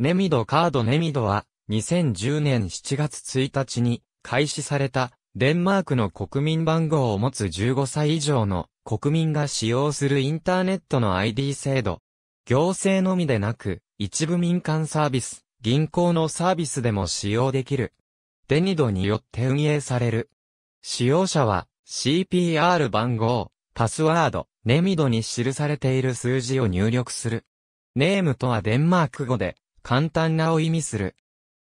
ネミドカードネミドは、2010年7月1日に開始された、デンマークの国民番号を持つ15歳以上の国民が使用するインターネットの ID 制度。行政のみでなく、一部民間サービス、銀行のサービスでも使用できる。デニドによって運営される。使用者は CPR 番号、パスワード、ネミドに記されている数字を入力する。ネームとはデンマーク語で、簡単なを意味する。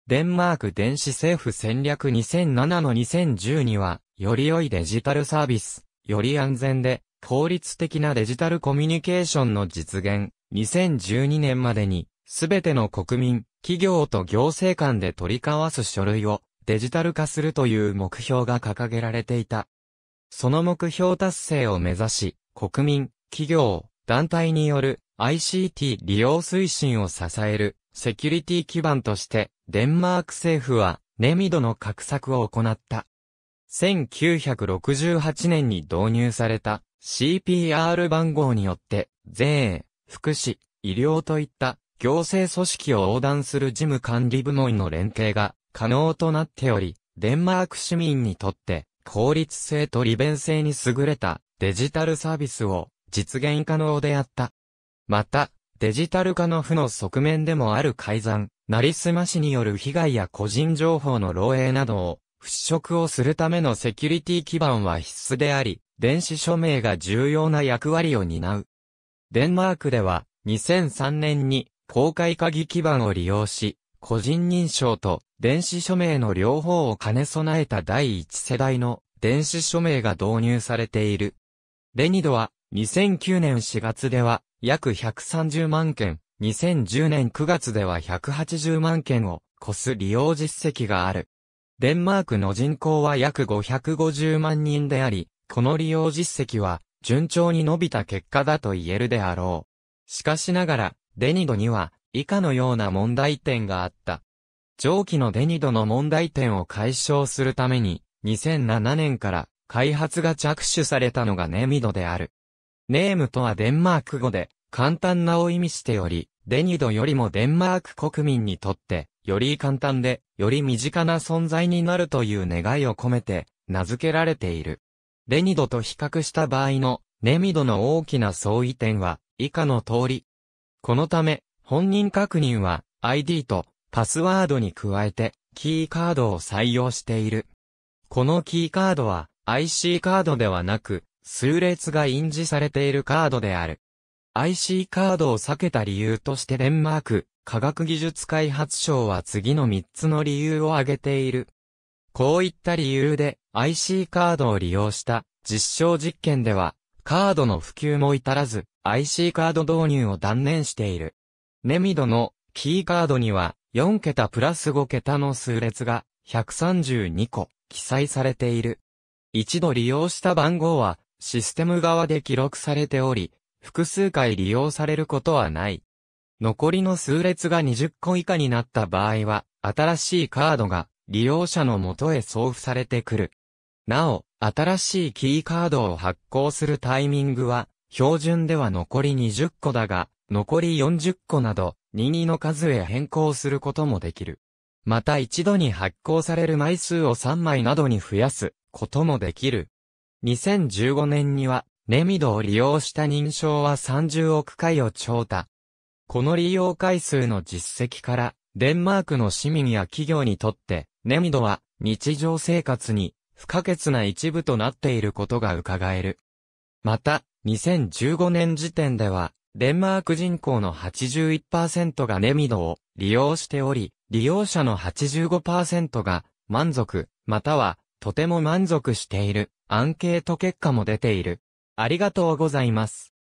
デンマーク電子政府戦略2007の2010には、より良いデジタルサービス、より安全で、効率的なデジタルコミュニケーションの実現、2012年までに、すべての国民、企業と行政間で取り交わす書類をデジタル化するという目標が掲げられていた。その目標達成を目指し、国民、企業、団体による ICT 利用推進を支えるセキュリティ基盤として、デンマーク政府は、ネミドの画策を行った。1968年に導入された CPR 番号によって、税、福祉、医療といった行政組織を横断する事務管理部門の連携が可能となっており、デンマーク市民にとって効率性と利便性に優れたデジタルサービスを実現可能であった。また、デジタル化の負の側面でもある改ざん、なりすましによる被害や個人情報の漏洩などを払拭をするためのセキュリティ基盤は必須であり、電子署名が重要な役割を担う。デンマークでは2003年に公開鍵基盤を利用し、個人認証と電子署名の両方を兼ね備えた第一世代の電子署名が導入されている。レニドは2009年4月では約130万件、2010年9月では180万件を超す利用実績がある。デンマークの人口は約550万人であり、この利用実績は順調に伸びた結果だと言えるであろう。しかしながら、デニドには以下のような問題点があった。上記のデニドの問題点を解消するために、2007年から開発が着手されたのがネミドである。ネームとはデンマーク語で、簡単なを意味しており、デニドよりもデンマーク国民にとって、より簡単で、より身近な存在になるという願いを込めて、名付けられている。デニドと比較した場合の、ネミドの大きな相違点は、以下の通り。このため、本人確認は、ID と、パスワードに加えて、キーカードを採用している。このキーカードは、IC カードではなく、数列が印字されているカードである。IC カードを避けた理由としてデンマーク、科学技術開発省は次の3つの理由を挙げている。こういった理由で IC カードを利用した実証実験では、カードの普及も至らず、IC カード導入を断念している。ネミドのキーカードには4桁プラス5桁の数列が132個記載されている。一度利用した番号はシステム側で記録されており、複数回利用されることはない。残りの数列が20個以下になった場合は、新しいカードが利用者の元へ送付されてくる。なお、新しいキーカードを発行するタイミングは、標準では残り20個だが、残り40個など、22の数へ変更することもできる。また一度に発行される枚数を3枚などに増やすこともできる。2015年には、ネミドを利用した認証は30億回を超多。この利用回数の実績から、デンマークの市民や企業にとって、ネミドは日常生活に不可欠な一部となっていることが伺える。また、2015年時点では、デンマーク人口の81%がネミドを利用しており、利用者の85%が満足、またはとても満足しているアンケート結果も出ている。ありがとうございます。